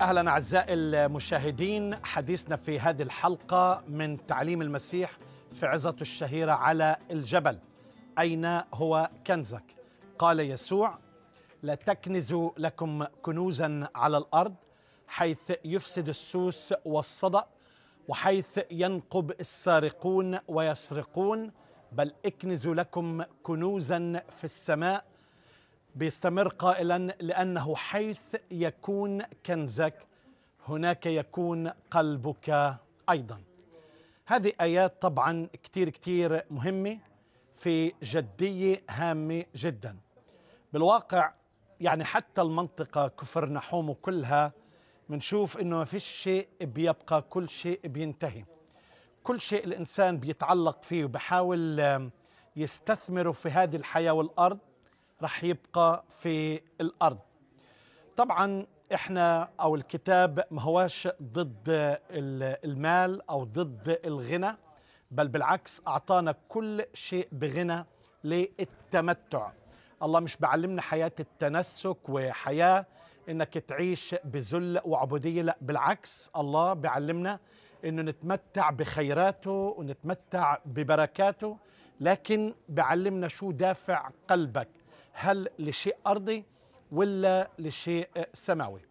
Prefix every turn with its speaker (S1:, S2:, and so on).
S1: اهلا اعزائي المشاهدين حديثنا في هذه الحلقه من تعليم المسيح في عظته الشهيره على الجبل اين هو كنزك قال يسوع لا تكنزوا لكم كنوزا على الارض حيث يفسد السوس والصدأ وحيث ينقب السارقون ويسرقون بل اكنزوا لكم كنوزا في السماء بيستمر قائلا لأنه حيث يكون كنزك هناك يكون قلبك أيضا هذه آيات طبعا كتير كتير مهمة في جدية هامة جدا بالواقع يعني حتى المنطقة كفر نحوم كلها منشوف انه ما فيش شيء بيبقى كل شيء بينتهي كل شيء الانسان بيتعلق فيه وبحاول يستثمره في هذه الحياة والارض رح يبقى في الأرض طبعا احنا او الكتاب ما هواش ضد المال او ضد الغنى بل بالعكس اعطانا كل شيء بغنى للتمتع الله مش بعلمنا حياه التنسك وحياه انك تعيش بذل وعبوديه لا بالعكس الله بعلمنا انه نتمتع بخيراته ونتمتع ببركاته لكن بعلمنا شو دافع قلبك هل لشيء أرضي ولا لشيء سماوي